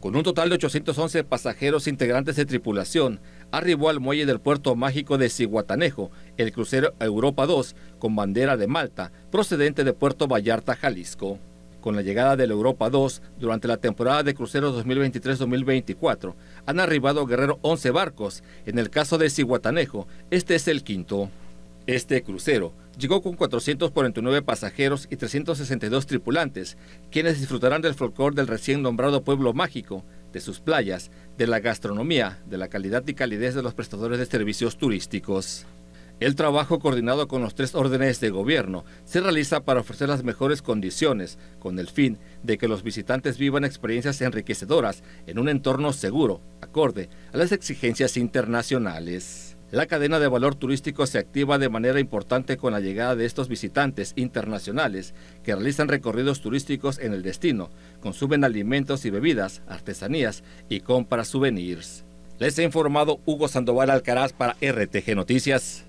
Con un total de 811 pasajeros integrantes de tripulación, arribó al muelle del puerto mágico de Ciguatanejo, el crucero Europa 2 con bandera de Malta, procedente de Puerto Vallarta, Jalisco. Con la llegada del Europa 2, durante la temporada de cruceros 2023-2024, han arribado Guerrero 11 barcos. En el caso de Ciguatanejo, este es el quinto. Este crucero llegó con 449 pasajeros y 362 tripulantes, quienes disfrutarán del folclore del recién nombrado pueblo mágico, de sus playas, de la gastronomía, de la calidad y calidez de los prestadores de servicios turísticos. El trabajo coordinado con los tres órdenes de gobierno se realiza para ofrecer las mejores condiciones, con el fin de que los visitantes vivan experiencias enriquecedoras en un entorno seguro, acorde a las exigencias internacionales. La cadena de valor turístico se activa de manera importante con la llegada de estos visitantes internacionales que realizan recorridos turísticos en el destino, consumen alimentos y bebidas, artesanías y compran souvenirs. Les he informado Hugo Sandoval Alcaraz para RTG Noticias.